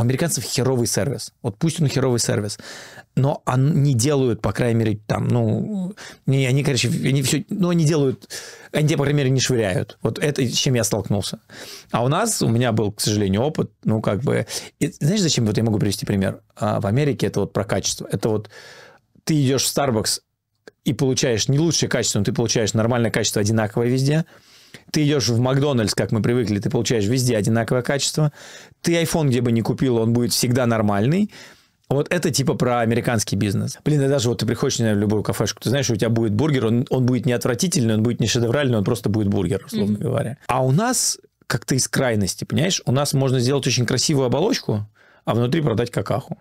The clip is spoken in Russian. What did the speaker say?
у американцев херовый сервис. Вот пусть он херовый сервис, но они делают, по крайней мере, там, ну, не, они, короче, они все, ну, они делают, они, по крайней мере, не швыряют. Вот это с чем я столкнулся. А у нас, у меня был, к сожалению, опыт, ну, как бы, и, знаешь, зачем вот я могу привести пример? А в Америке это вот про качество. Это вот ты идешь в Starbucks и получаешь не лучшее качество, но ты получаешь нормальное качество одинаковое везде – ты идешь в Макдональдс, как мы привыкли, ты получаешь везде одинаковое качество. Ты iPhone где бы ни купил, он будет всегда нормальный. Вот это типа про американский бизнес. Блин, и даже вот ты приходишь не в любую кафешку, ты знаешь, у тебя будет бургер, он, он будет не отвратительный, он будет не шедевральный, он просто будет бургер, условно mm-hmm. говоря. А у нас как-то из крайности, понимаешь? У нас можно сделать очень красивую оболочку, а внутри продать какаху.